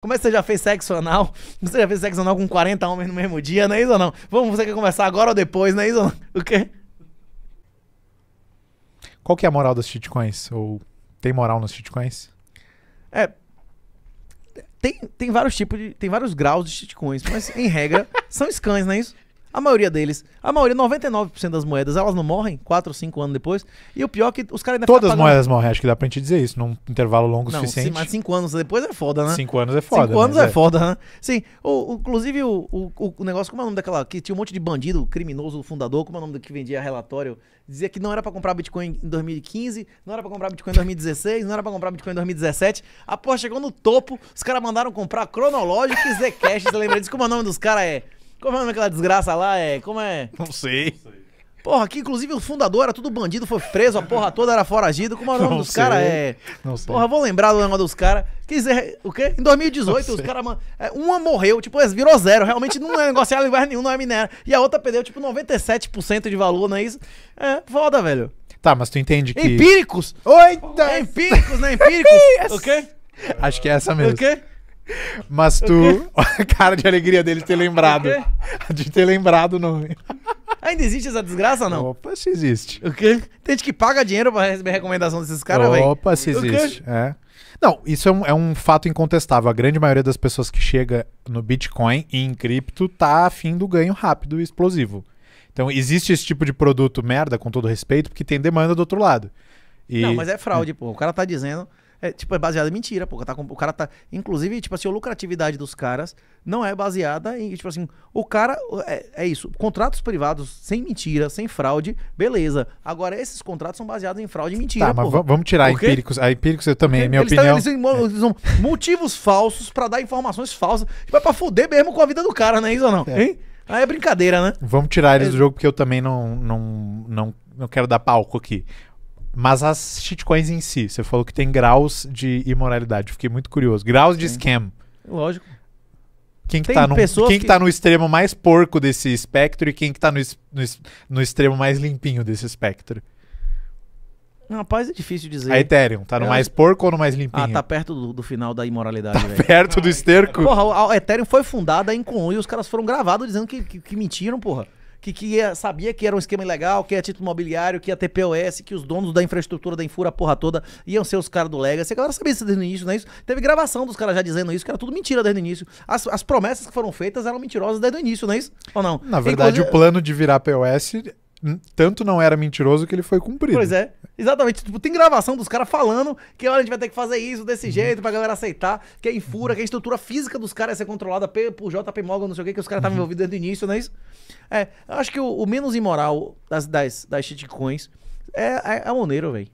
Como é que você já fez sexo anal? Você já fez sexo anal com 40 homens no mesmo dia, não é isso ou não? Vamos, você quer conversar agora ou depois, não é isso ou não? O quê? Qual que é a moral das shitcoins? Ou tem moral nas shitcoins? É. Tem, tem vários tipos de. Tem vários graus de shitcoins, mas em regra são scans, não é isso? A maioria deles, a maioria, 99% das moedas, elas não morrem 4 ou 5 anos depois. E o pior é que os caras ainda Todas as moedas morrem, acho que dá pra gente dizer isso, num intervalo longo o suficiente. Sim, mas 5 anos depois é foda, né? 5 anos é foda. 5 né? anos é, é, foda, né? Sim, o, o inclusive o, o, o, negócio, como é o nome daquela, que tinha um monte de bandido, criminoso, fundador, como é o nome do que vendia relatório, dizia que não era pra comprar Bitcoin em 2015, não era pra comprar Bitcoin em 2016, não era pra comprar Bitcoin em 2017. A porra chegou no topo, os caras mandaram comprar cronológico e Zcash, você lembra disso? Como é o nome dos caras é... Como é aquela desgraça lá? É, como é? Não sei. Porra, que inclusive o fundador era tudo bandido, foi preso, a porra toda era foragido. Como é o nome não dos caras? É. Não sei. Porra, vou lembrar do nome dos caras. Quer dizer, o quê? Em 2018, os caras. É, uma morreu, tipo, é, virou zero. Realmente não é negociável é em lugar nenhum, não é minera. E a outra perdeu, tipo, 97% de valor, não é isso? É, foda, velho. Tá, mas tu entende que. Empíricos! Oita! Empíricos, né? Empíricos. o quê? Acho que é essa mesmo. O quê? Mas tu. Olha a cara de alegria dele ter lembrado. De ter lembrado o nome. Ainda existe essa desgraça ou não? Opa, se existe. O quê? Tem gente que paga dinheiro pra receber recomendação desses caras, velho. Opa, se existe. É. Não, isso é um, é um, fato incontestável. A grande maioria das pessoas que chega no Bitcoin e em cripto tá afim do ganho rápido e explosivo. Então, existe esse tipo de produto merda, com todo respeito, porque tem demanda do outro lado. E... Não, mas é fraude, pô. O cara tá dizendo é, tipo, é baseada em mentira, pô. Tá, o cara tá. Inclusive, tipo assim, a lucratividade dos caras não é baseada em. Tipo assim, o cara. É, é isso. Contratos privados sem mentira, sem fraude, beleza. Agora, esses contratos são baseados em fraude e mentira. Tá, porra. mas vamos tirar a empíricos. A ah, empíricos eu também, minha eles opinião. Tão, eles, eles são motivos falsos para dar informações falsas. Tipo, é pra fuder mesmo com a vida do cara, não é isso ou não? É. Hein? Aí é brincadeira, né? Vamos tirar eles é. do jogo porque eu também não, não, não, não quero dar palco aqui. Mas as shitcoins em si, você falou que tem graus de imoralidade. Fiquei muito curioso. Graus de scam. Lógico. Quem que, tá no, quem que, que tá no extremo mais porco desse espectro e quem que tá no, no, no extremo mais limpinho desse espectro? Rapaz, é difícil dizer. A Ethereum, tá no é. mais porco ou no mais limpinho? Ah, tá perto do, do final da imoralidade, tá Perto do esterco? Porra, a, Ethereum foi fundada em comum e os caras foram gravados dizendo que, que, que mentiram, porra que, que ia, sabia que era um esquema ilegal, que ia título imobiliário, que ia ter POS, que os donos da infraestrutura da Infura, a porra toda, iam ser os caras do Legacy. A galera sabia isso desde o início, não é isso? Teve gravação dos caras já dizendo isso, que era tudo mentira desde o início. As, as promessas que foram feitas eram mentirosas desde o início, não é isso? Ou não? Na verdade, Inclusive... o plano de virar POS tanto não era mentiroso que ele foi cumprido. Pois é. Exatamente. Tipo, tem gravação dos caras falando que olha, a gente vai ter que fazer isso desse uhum. jeito pra galera aceitar, que é infura, que a estrutura física dos caras ia é ser controlada por JP Morgan, não sei o que, que os caras estavam uhum. envolvidos desde o início, não é isso? É, eu acho que o, o menos imoral das, das, das shitcoins é, é, é a Monero, velho.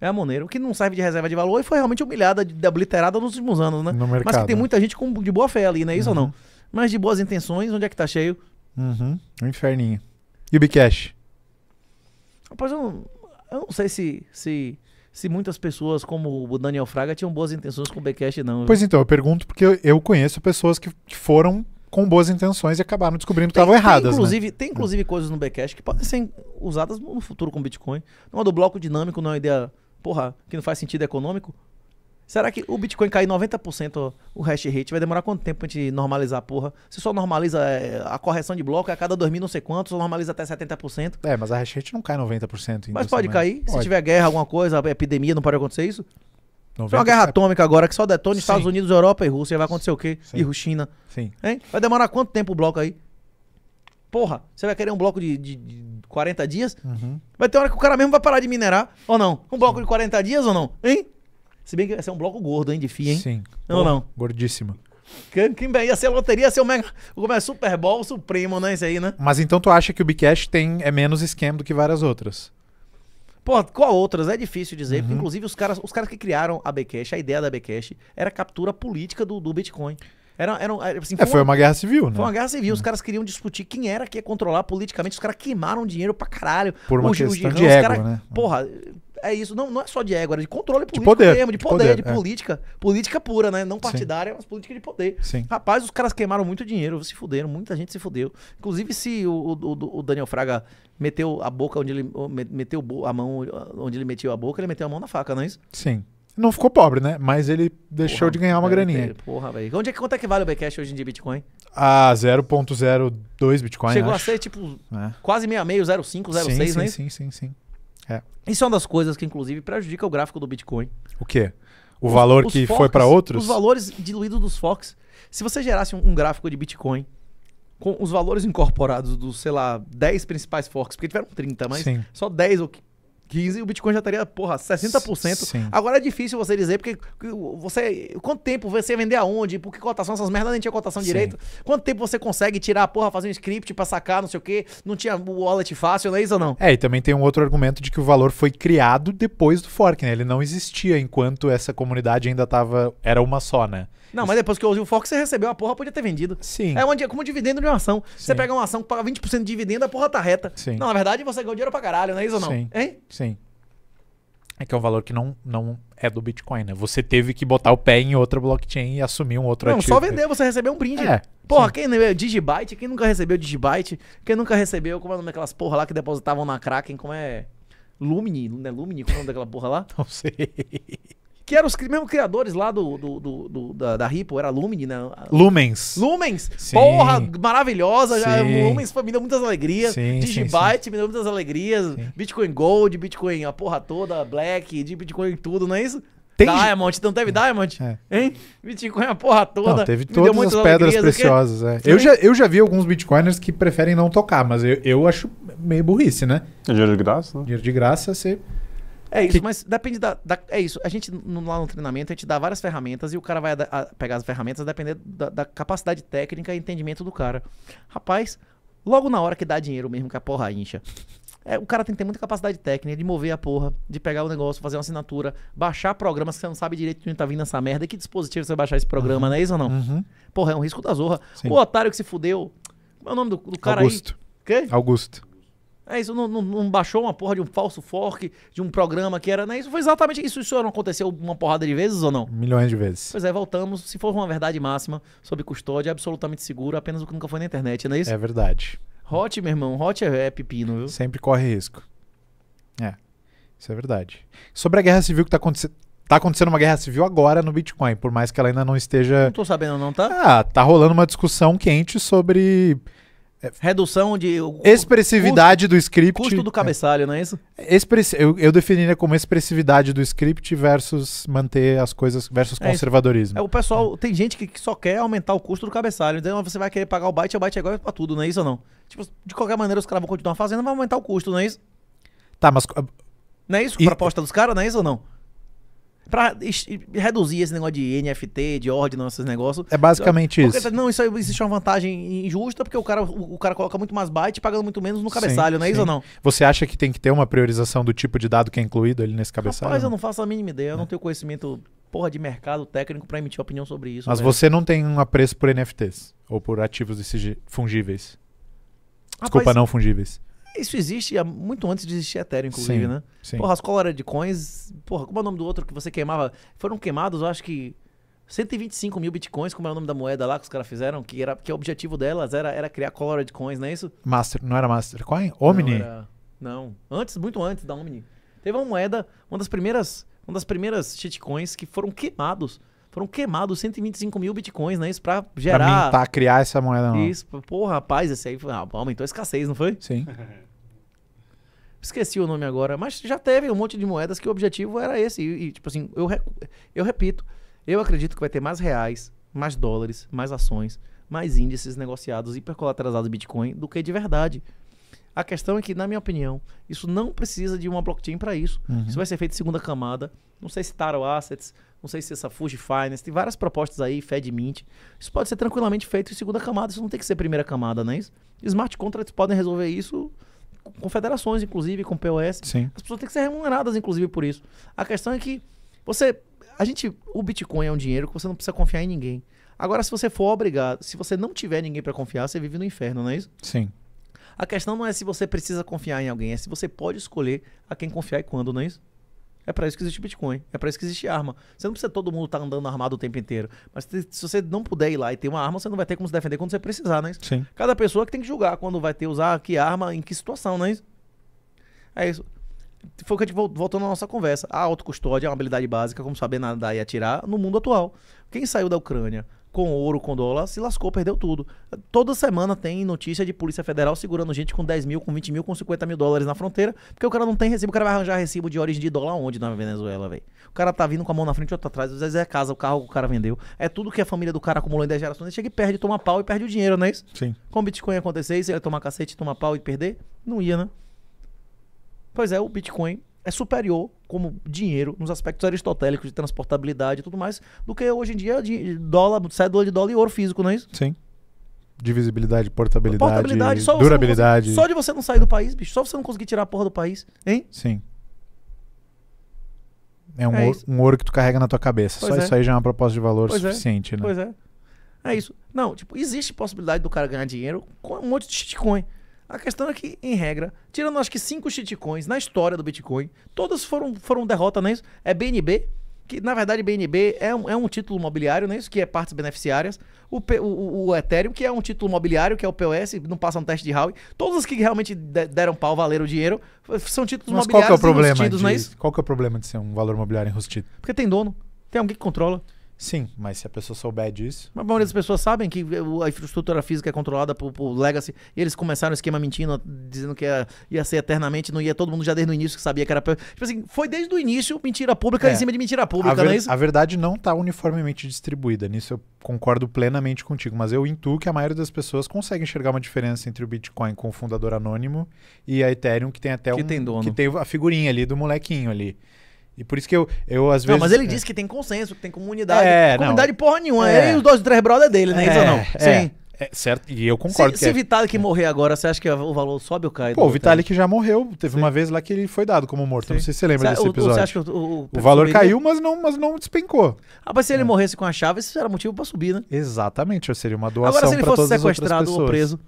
É a Monero, que não serve de reserva de valor e foi realmente humilhada, de, obliterada nos últimos anos, né? No mercado. Mas que tem né? muita gente com, de boa fé ali, não é isso uhum. ou não? Uhum. Mas de boas intenções, onde é que tá cheio? Uhum. Um inferninho. E o Bcash? Rapaz, eu não... Eu não sei se, se, se muitas pessoas, como o Daniel Fraga, tinham boas intenções com o Becast, não. Pois então, eu pergunto porque eu conheço pessoas que, foram com boas intenções e acabaram descobrindo que estavam erradas. Né? Tem inclusive, né? tem inclusive coisas no Becast que podem ser usadas no futuro com Bitcoin. Uma do bloco dinâmico não é uma ideia, porra, que não faz sentido é econômico. Será que o Bitcoin cair 90%, o hash rate, vai demorar quanto tempo pra gente normalizar porra? Se só normaliza é, a correção de bloco é a cada dormir mil não sei quanto, só normaliza até 70%. É, mas a hash rate não cai 90%. Mas pode cair? Pode. Se tiver guerra, alguma coisa, epidemia, não pode acontecer isso? Tem uma guerra atômica agora que só detona Estados Unidos, Europa e Rússia. Vai acontecer o quê? Sim. E China. Sim. Hein? Vai demorar quanto tempo o bloco aí? Porra, você vai querer um bloco de, de, de 40 dias? Uhum. Vai ter hora que o cara mesmo vai parar de minerar, ou não? Um bloco Sim. de 40 dias ou não? Hein? Se bem que ia ser um bloco gordo, hein, de FIA, hein? Sim. Não, oh, não. Gordíssima. Quem, ia ser a loteria, ia ser o mega, como é Super Bowl Supremo, né? Isso aí, né? Mas então tu acha que o Bcash tem é menos esquema do que várias outras? Pô, qual outras? É difícil dizer. Uhum. inclusive, os caras, os caras que criaram a Bcash, a ideia da Bcash era a captura política do, do Bitcoin. Era, era, é, assim, é, foi, é, foi uma, uma, guerra civil, né? Foi uma guerra civil. Os uhum. caras queriam discutir quem era que ia controlar politicamente. Os caras queimaram dinheiro pra caralho. Por uma os, questão de os ego, cara, né? Porra, é isso. Não, não é só de égua, é de controle político de poder, mesmo, de, de poder, poder, de é. política. Política pura, né? Não partidária, Sim. mas política de poder. Sim. Rapaz, os caras queimaram muito dinheiro, se fuderam, muita gente se fudeu. Inclusive, se o, o, o Daniel Fraga meteu a boca onde ele. meteu a mão onde ele meteu a boca, ele meteu a mão na faca, não é isso? Sim. Não ficou pobre, né? Mas ele deixou porra, de ganhar uma graninha. Ter, porra, velho. Onde é, quanto é que vale o Bcash hoje em dia Bitcoin? Ah, 0.02 Bitcoin. Chegou acho. a ser tipo é. quase 66, 05, 06, sim, é sim, né? Sim, sim, sim. É. Isso é uma das coisas que, inclusive, prejudica o gráfico do Bitcoin. O quê? O os, valor os que foi para outros? Os valores diluídos dos Fox. Se você gerasse um, um, gráfico de Bitcoin com os valores incorporados dos, sei lá, 10 principais Fox, porque tiveram 30, mas Sim. só 10 ou 15, o Bitcoin já estaria, porra, 60%. Sim. Agora é difícil você dizer, porque você. Quanto tempo você vender aonde? Por que cotação? Essas merdas nem tinha cotação Sim. direito. Quanto tempo você consegue tirar, porra, fazer um script pra sacar, não sei o quê? Não tinha wallet fácil, não é isso ou não? É, e também tem um outro argumento de que o valor foi criado depois do fork, né? Ele não existia enquanto essa comunidade ainda tava. Era uma só, né? Não, mas depois que eu usei o foco, você recebeu a porra, podia ter vendido. Sim. É uma, como dividendo de uma ação. Sim. Você pega uma ação que paga 20% de dividendo, a porra tá reta. Sim. Não, na verdade, você ganhou dinheiro pra caralho, não é isso ou não? Sim. Hein? Sim. É que é um valor que não, não é do Bitcoin, né? Você teve que botar o pé em outra blockchain e assumir um outro não, ativo. Não, só vender, você recebeu um brinde. É. Porra, sim. quem é Digibyte, quem nunca recebeu Digibyte, quem nunca recebeu, como é o nome daquelas porra lá que depositavam na Kraken, como é... Lumini, não é Lumini? Como é o nome daquela porra lá? Não sei que eram os mesmos criadores lá do, do, do, do da, da Ripple, era Lumine, né? Lumens. Lumens! Sim. Porra, maravilhosa. Lumens me deu muitas alegrias. Sim, Digibyte me deu muitas alegrias. Bitcoin Gold, Bitcoin a porra toda, Black, Bitcoin tudo, não é isso? Tem... Diamond, não teve é. Diamond? É. Hein? Bitcoin a porra toda. Não, teve todas as pedras alegrias, preciosas. É. Eu, já, eu já vi alguns Bitcoiners que preferem não tocar, mas eu, eu acho meio burrice, né? É dinheiro de graça, né? Dinheiro de graça, você... Ser... É isso, que... mas depende da, da, É isso. A gente, no, lá no treinamento, a gente dá várias ferramentas e o cara vai a, a, pegar as ferramentas dependendo da, da, capacidade técnica e entendimento do cara. Rapaz, logo na hora que dá dinheiro mesmo, que a porra incha. É, o cara tem que ter muita capacidade técnica de mover a porra, de pegar o negócio, fazer uma assinatura, baixar programas que você não sabe direito de onde tá vindo essa merda. E que dispositivo você vai baixar esse programa, uhum. não é isso ou não? Uhum. Porra, é um risco da zorra. Sim. O otário que se fudeu. Qual é o nome do, do cara Augusto. aí? Augusto. Augusto. É isso, não, não, não, baixou uma porra de um falso fork, de um programa que era. Né? Isso foi exatamente isso. Isso não aconteceu uma porrada de vezes ou não? Milhões de vezes. Pois é, voltamos. Se for uma verdade máxima sobre custódia, é absolutamente seguro, apenas o que nunca foi na internet, não é isso? É verdade. Hot, meu irmão, hot é, é pepino, viu? Sempre corre risco. É. Isso é verdade. Sobre a guerra civil que tá acontecendo. Tá acontecendo uma guerra civil agora no Bitcoin, por mais que ela ainda não esteja. Não tô sabendo, não, tá? Ah, tá rolando uma discussão quente sobre é, redução de. Expressividade custo, do script. Custo do é. cabeçalho, é. não é isso? Expressi eu, eu definiria como expressividade do script versus manter as coisas. versus é conservadorismo. Isso. É, o pessoal. É. Tem gente que, que só quer aumentar o custo do cabeçalho. Então você vai querer pagar o byte, é o byte é igual pra tudo, não é isso ou não? Tipo, de qualquer maneira os caras vão continuar fazendo, vai aumentar o custo, não é isso? Tá, mas. Não é isso? E... Proposta dos caras, não é isso ou não? Pra reduzir esse negócio de NFT, de ordem, esses negócios. É basicamente porque, isso. Não, isso aí existe uma vantagem injusta, porque o cara, o, o cara coloca muito mais byte pagando muito menos no cabeçalho, sim, não é sim. isso ou não? Você acha que tem que ter uma priorização do tipo de dado que é incluído ali nesse cabeçalho? mas eu não faço a mínima ideia, eu não é. tenho conhecimento porra de mercado técnico para emitir opinião sobre isso. Mas mesmo. Né? você não tem um apreço por NFTs ou por ativos fungíveis? Desculpa, Rapaz, não fungíveis. Isso existe há muito antes de existir Ethereum, inclusive, sim, né? Sim. Porra, as colera de coins. Porra, como é o nome do outro que você queimava? Foram queimados, eu acho que 125 mil bitcoins, como é o nome da moeda lá que os caras fizeram, que, era, que o objetivo delas era, era criar colera de coins, não é isso? Master, não era Mastercoin? Omni? Não, era, não, antes, muito antes da Omni. Teve uma moeda, uma das primeiras, uma das primeiras shitcoins que foram queimados foram queimados 125 mil bitcoins, né? Isso pra gerar. Pra criar essa moeda não. Isso, porra, rapaz, esse aí ah, aumentou a escassez, não foi? Sim. Esqueci o nome agora, mas já teve um monte de moedas que o objetivo era esse. E, e tipo assim, eu, eu repito, eu acredito que vai ter mais reais, mais dólares, mais ações, mais índices negociados hipercolateralizados Bitcoin do que de verdade. A questão é que, na minha opinião, isso não precisa de uma blockchain para isso. Uhum. Isso vai ser feito em segunda camada. Não sei se Taro Assets, não sei se essa Fuji Finance, tem várias propostas aí, Fed Mint. Isso pode ser tranquilamente feito em segunda camada, isso não tem que ser primeira camada, né? Smart contracts podem resolver isso com federações, inclusive, com POS. Sim. As pessoas têm que ser remuneradas, inclusive, por isso. A questão é que você. A gente. O Bitcoin é um dinheiro que você não precisa confiar em ninguém. Agora, se você for obrigado, se você não tiver ninguém para confiar, você vive no inferno, não é isso? Sim. A questão não é se você precisa confiar em alguém, é se você pode escolher a quem confiar e quando, não é isso? É para isso que existe Bitcoin. É para isso que existe arma. Você não precisa todo mundo estar tá andando armado o tempo inteiro. Mas se você não puder ir lá e ter uma arma, você não vai ter como se defender quando você precisar, não é Sim. Cada pessoa que tem que julgar quando vai ter usar que arma, em que situação, é isso? É isso. Foi o que a gente voltou na nossa conversa. A autocustódia é uma habilidade básica, como saber nadar e atirar, no mundo atual. Quem saiu da Ucrânia com ouro, com dólar, se lascou, perdeu tudo. Toda semana tem notícia de Polícia Federal segurando gente com 10 mil, com 20 mil, com 50 mil dólares na fronteira, porque o cara não tem recibo, o cara vai arranjar recibo de origem de dólar onde na Venezuela, velho? O cara tá vindo com a mão na frente e outra atrás, às vezes é casa, o carro que o cara vendeu, é tudo que a família do cara acumulou em 10 gerações, ele chega e perde, toma pau e perde o dinheiro, não é isso? Sim. Com o Bitcoin acontecer, se ele tomar cacete, tomar pau e perder, não ia, né? Pois é, o Bitcoin é superior como dinheiro nos aspectos aristotélicos de transportabilidade e tudo mais do que hoje em dia de dólar, cédula de dólar e ouro físico, não é isso? Sim. Divisibilidade, portabilidade, portabilidade só durabilidade. só de você não sair do país, bicho, só você não conseguir tirar a porra do país, hein? Sim. É um, é ouro, um ouro, que tu carrega na tua cabeça. Pois só é. isso aí já é uma proposta de valor pois é. suficiente, é. né? Pois é. É isso. Não, tipo, existe possibilidade do cara ganhar dinheiro com um monte de shitcoin. A questão é que, em regra, tirando acho que cinco shitcoins na história do Bitcoin, todas foram, foram derrota, não é isso? É BNB, que na verdade BNB é um, é um título imobiliário, não é isso? Que é partes beneficiárias. O, o, o, Ethereum, que é um título imobiliário, que é o POS, não passa um teste de Howey. Todos os que realmente de, deram pau, valeram o dinheiro, são títulos Mas mobiliários qual que é o problema enrustidos, de, não é isso? Qual que é o problema de ser um valor imobiliário enrustido? Porque tem dono, tem alguém que controla. Sim, mas se a pessoa souber disso. Mas a maioria das pessoas sabem que a infraestrutura física é controlada por, por Legacy. E eles começaram o esquema mentindo, dizendo que ia, ia, ser eternamente, não ia todo mundo já desde o início que sabia que era. Tipo assim, foi desde o início mentira pública é. em cima de mentira pública, ver, não é isso? A verdade não está uniformemente distribuída. Nisso eu concordo plenamente contigo, mas eu intuo que a maioria das pessoas consegue enxergar uma diferença entre o Bitcoin com o fundador anônimo e a Ethereum, que tem até que um. Tem dono. Que tem a figurinha ali do molequinho ali. E por isso que eu, eu às vezes. Não, mas ele é. disse que tem consenso, que tem comunidade. É, comunidade não. porra nenhuma. É. Ele é e os dois, três brother dele, né? É, isso não. É. Sim. É, certo, e eu concordo. Se, se é... Vitalik morrer agora, você acha que o valor sobe ou cai? Pô, o Vitalik já morreu. Teve Sim. uma vez lá que ele foi dado como morto. Sim. Não sei se você lembra desse episódio. O, você acha que o, o, o valor caiu, mas não, mas não despencou. Ah, mas se ele é. morresse com a chave, isso era motivo para subir, né? Exatamente, seria uma doação. Agora, se ele fosse sequestrado ou preso.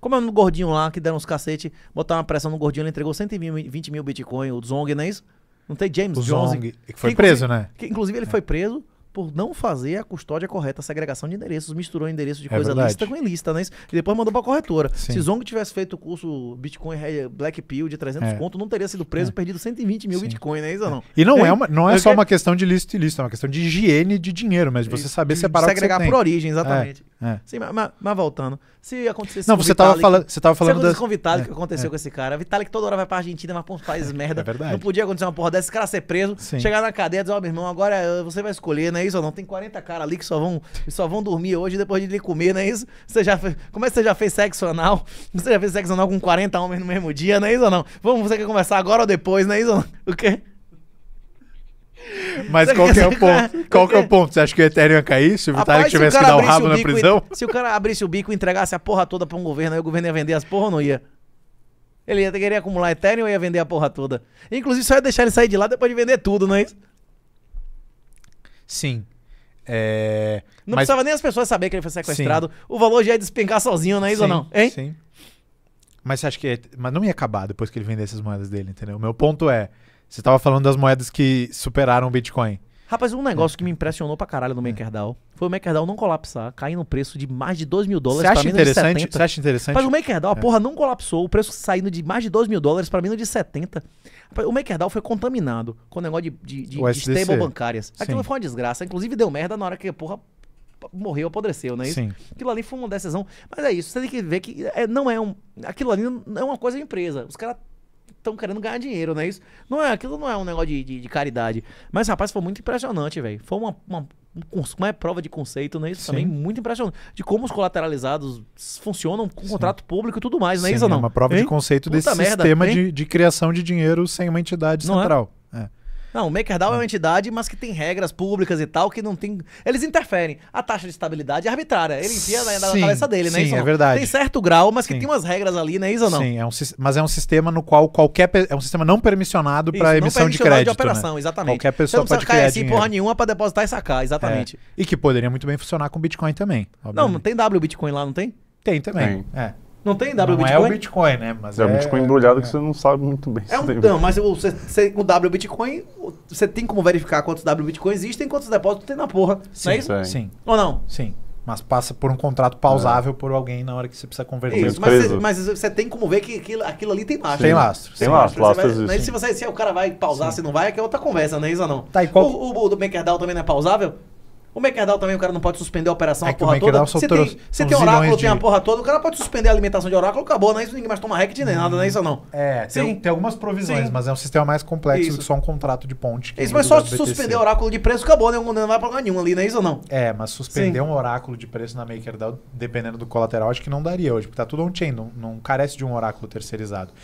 Como é o gordinho lá que deram uns cacete, botaram uma pressão no gordinho, ele entregou 120 mil Bitcoin, o Zong, não é isso? Não tem James o Jones. Zong, que foi que, preso, né? Que, inclusive ele é. foi preso por não fazer a custódia correta, a segregação de endereços, misturou endereço de é coisa é lista com ilícita, né? E depois mandou pra corretora. Sim. Se Zong tivesse feito o curso Bitcoin é, Black Pill de 300 é. conto, não teria sido preso é. perdido 120 mil Sim. Bitcoin, né? Isso é. não. E não é, uma, não é só que... uma questão de lista e lista é uma questão de higiene de dinheiro, mas de você saber separar Segregar o que você tem. por origem, exatamente. É. É. Sim, mas, mas, voltando. Se acontecesse Não, você estava falando, você tava falando das... com o Vitalik, é, que aconteceu é. com esse cara. Vitalik toda hora vai pra Argentina, mas pra uns países é merda. É verdade. Não podia acontecer uma porra dessa, esse cara ser preso, Sim. chegar na cadeia e dizer, ó, oh, meu irmão, agora eh, você vai escolher, não é isso ou não? Tem 40 caras ali que só vão, só vão dormir hoje depois de comer, não é isso? Você já fez, como é que você já fez sexo anal? Você já fez sexo anal com 40 homens no mesmo dia, não é isso ou não? Vamos, você quer conversar agora ou depois, não é isso ou não? O quê? Mas qual que é o assim, ponto? Qual que é o ponto? Você acha que o Ethereum ia cair se o Vitalik tivesse que dar o rabo na prisão? se o cara abrisse o bico e entregasse a porra toda pra um governo, aí o governo ia vender as porra ou não ia? Ele ia querer acumular Ethereum ou ia vender a porra toda? Inclusive, só ia deixar ele sair de lá depois de vender tudo, não é isso? Sim. É... Não mas... precisava nem as pessoas saber que ele foi sequestrado. Sim. O valor já ia despencar sozinho, não é isso sim, ou não? Hein? Sim. Mas você acha que. É, mas não ia acabar depois que ele vendesse as moedas dele, entendeu? O meu ponto é. Você estava falando das moedas que superaram o Bitcoin. Rapaz, um negócio é. que me impressionou pra caralho no é. MakerDAO foi o MakerDAO não colapsar, cair no preço de mais de 2 mil dólares Você menos interessante? de 70. Você acha interessante? Mas o MakerDAO, a é. porra, não colapsou. O preço saindo de mais de 2 mil dólares para menos de 70. Rapaz, o MakerDAO foi contaminado com o negócio de, de, de, de stable bancárias. Aquilo Sim. foi uma desgraça. Inclusive deu merda na hora que, porra, morreu, apodreceu, não é isso? Sim. Aquilo ali foi uma decisão. Mas é isso, você tem que ver que é, não é um. Aquilo ali não é uma coisa de empresa. Os caras estão querendo ganhar dinheiro, não é isso? Não é, aquilo não é um negócio de, de, de caridade. Mas, rapaz, foi muito impressionante, velho. Foi uma, uma, uma é prova de conceito, não é isso? Sim. Também muito impressionante. De como os colateralizados funcionam com contrato público e tudo mais, não é Sim, isso não? É uma prova hein? de conceito Puta desse merda, sistema de, de criação de dinheiro sem uma entidade não é? central. É? Não, o MakerDAO é uma ah. entidade, mas que tem regras públicas e tal, que não tem. Eles interferem. A taxa de estabilidade é arbitrária. Ele enfia na, na sim, cabeça dele, né? Sim, isso é verdade. Tem certo grau, mas que tem umas regras ali, né? Isso ou não? Sim, é um, mas é um sistema no qual qualquer. É um sistema não permissionado para emissão de crédito. Não né? de operação, né? exatamente. Qualquer pessoa então, pode criar assim, dinheiro. porra nenhuma para depositar e sacar, exatamente. É. E que poderia muito bem funcionar com Bitcoin também. Obviamente. Não, não tem W Bitcoin lá, não tem? Tem também. Tem. É. Não tem W não é Bitcoin? Não é o Bitcoin, né? Mas é, é o Bitcoin embrulhado é. que você não sabe muito bem. É um, não, mas você, você, o W Bitcoin, você tem como verificar quantos W Bitcoin existem e quantos depósitos tem na porra. Sim, não é isso? Sim. sim. Ou não? Sim. Mas passa por um contrato pausável é. por alguém na hora que você precisa converter. Isso, mas, você, mas você tem como ver que aquilo, aquilo ali tem lastro. Tem lastro. Tem lastro. lastro, lastro vai, se, você, se o cara vai pausar, sim. se não vai, é que é outra conversa, não é isso ou não? Tá, e qual... o, o, o do MakerDAO também não é pausável? O MakerDAO também, o cara não pode suspender a operação é a porra toda. Você tem, você tem oráculo, de... tem a porra toda, o cara pode suspender a alimentação de oráculo, acabou, não é isso, ninguém mais toma hack nem hum. nada, não é isso não. É, Sim. tem, tem algumas provisões, Sim. mas é um sistema mais complexo isso. do que só um contrato de ponte. Isso, mas só suspender oráculo de preço, acabou, né? Não, vai pra nenhum ali, não é isso não. É, mas suspender Sim. um oráculo de preço na MakerDAO, dependendo do colateral, acho que não daria hoje, porque tá tudo on-chain, não, não carece de um oráculo terceirizado.